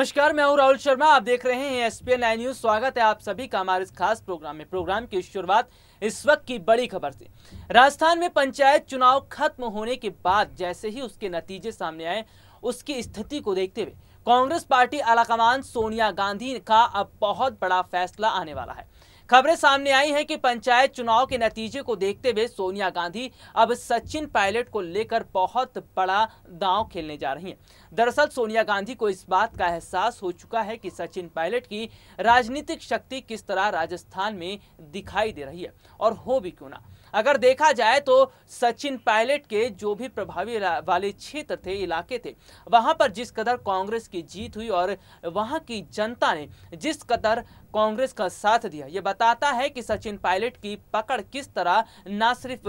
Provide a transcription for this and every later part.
नमस्कार मैं हूं राहुल शर्मा आप देख रहे हैं एसपीएन आई न्यूज स्वागत है आप सभी का हमारे इस खास प्रोग्राम में प्रोग्राम की शुरुआत इस वक्त की बड़ी खबर से राजस्थान में पंचायत चुनाव खत्म होने के बाद जैसे ही उसके नतीजे सामने आए उसकी स्थिति को देखते हुए कांग्रेस पार्टी आलाकमान सोनिया गांधी का अब बहुत बड़ा फैसला आने वाला है खबरें सामने आई हैं कि पंचायत चुनाव के नतीजे को देखते हुए सोनिया गांधी अब सचिन पायलट को लेकर बहुत बड़ा दांव खेलने जा रही हैं दरअसल सोनिया गांधी को इस बात का एहसास हो चुका है कि सचिन पायलट की राजनीतिक शक्ति किस तरह राजस्थान में दिखाई दे रही है और हो भी क्यों ना अगर देखा जाए तो सचिन पायलट के जो भी प्रभावी वाले क्षेत्र थे इलाके थे वहाँ पर जिस कदर कांग्रेस की जीत हुई और वहाँ की जनता ने जिस कदर कांग्रेस का साथ दिया ये बताता है कि सचिन पायलट की पकड़ किस तरह ना सिर्फ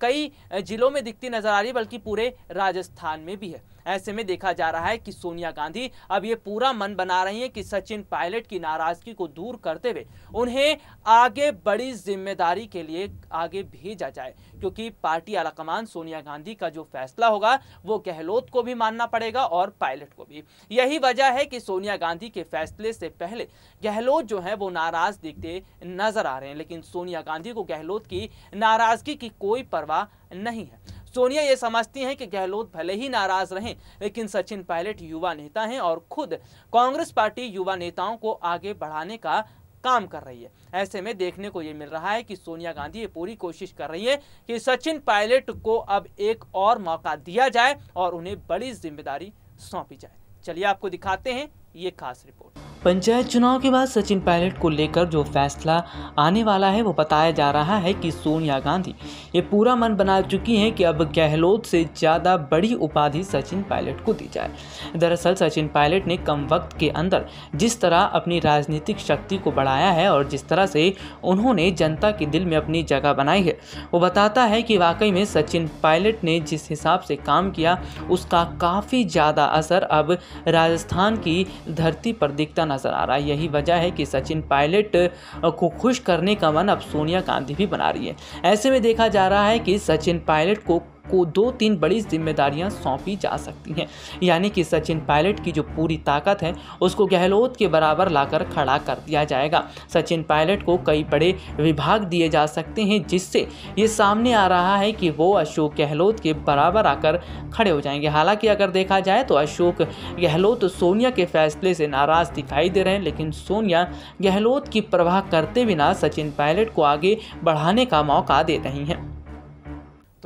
कई जिलों में दिखती नजर आ रही बल्कि पूरे राजस्थान में भी है ऐसे में देखा जा रहा है कि सोनिया गांधी अब ये पूरा मन बना रही है कि सचिन पायलट की नाराजगी को दूर करते हुए उन्हें आगे बड़ी जिम्मेदारी के लिए आगे भेजा जाए क्योंकि पार्टी आलाकमान सोनिया गांधी का जो फैसला होगा वो गहलोत को भी मानना पड़ेगा और पायलट को भी यही वजह है कि सोनिया गांधी के फैसले से पहले गहलोत जो है वो नाराज दिखते नजर आ रहे हैं लेकिन सोनिया गांधी को गहलोत की नाराजगी की कोई परवाह नहीं है सोनिया ये समझती हैं कि गहलोत भले ही नाराज रहें लेकिन सचिन पायलट युवा नेता हैं और खुद कांग्रेस पार्टी युवा नेताओं को आगे बढ़ाने का काम कर रही है ऐसे में देखने को ये मिल रहा है कि सोनिया गांधी ये पूरी कोशिश कर रही है कि सचिन पायलट को अब एक और मौका दिया जाए और उन्हें बड़ी जिम्मेदारी सौंपी जाए चलिए आपको दिखाते हैं ये खास रिपोर्ट पंचायत चुनाव के बाद सचिन पायलट को लेकर जो फैसला आने वाला है वो बताया जा रहा है कि सोनिया गांधी ये पूरा मन बना चुकी हैं कि अब गहलोत से ज़्यादा बड़ी उपाधि सचिन पायलट को दी जाए दरअसल सचिन पायलट ने कम वक्त के अंदर जिस तरह अपनी राजनीतिक शक्ति को बढ़ाया है और जिस तरह से उन्होंने जनता के दिल में अपनी जगह बनाई है वो बताता है कि वाकई में सचिन पायलट ने जिस हिसाब से काम किया उसका काफ़ी ज़्यादा असर अब राजस्थान की धरती पर दिखता नजर आ रहा है यही वजह है कि सचिन पायलट को खुश करने का मन अब सोनिया गांधी भी बना रही है ऐसे में देखा जा रहा है कि सचिन पायलट को को दो तीन बड़ी जिम्मेदारियां सौंपी जा सकती हैं यानी कि सचिन पायलट की जो पूरी ताकत है उसको गहलोत के बराबर लाकर खड़ा कर दिया जाएगा सचिन पायलट को कई बड़े विभाग दिए जा सकते हैं जिससे ये सामने आ रहा है कि वो अशोक गहलोत के बराबर आकर खड़े हो जाएंगे हालांकि अगर देखा जाए तो अशोक गहलोत सोनिया के फैसले से नाराज़ दिखाई दे रहे हैं लेकिन सोनिया गहलोत की प्रवाह करते बिना सचिन पायलट को आगे बढ़ाने का मौका दे रही हैं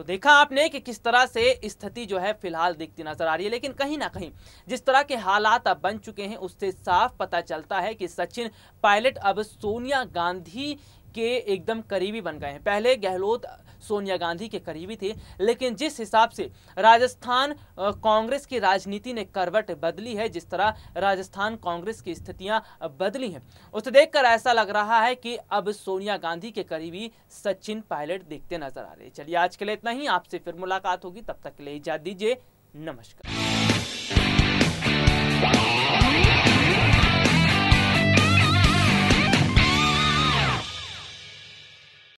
तो देखा आपने कि किस तरह से स्थिति जो है फिलहाल दिखती नजर आ रही है लेकिन कहीं ना कहीं जिस तरह के हालात अब बन चुके हैं उससे साफ पता चलता है कि सचिन पायलट अब सोनिया गांधी के एकदम करीबी बन गए हैं पहले गहलोत सोनिया गांधी के करीबी थे लेकिन जिस हिसाब से राजस्थान कांग्रेस की राजनीति ने करवट बदली है जिस तरह राजस्थान कांग्रेस की स्थितियां बदली हैं उसे देखकर ऐसा लग रहा है कि अब सोनिया गांधी के करीबी सचिन पायलट देखते नजर आ रहे चलिए आज के लिए इतना ही आपसे फिर मुलाकात होगी तब तक के लिए इजाज़ दीजिए नमस्कार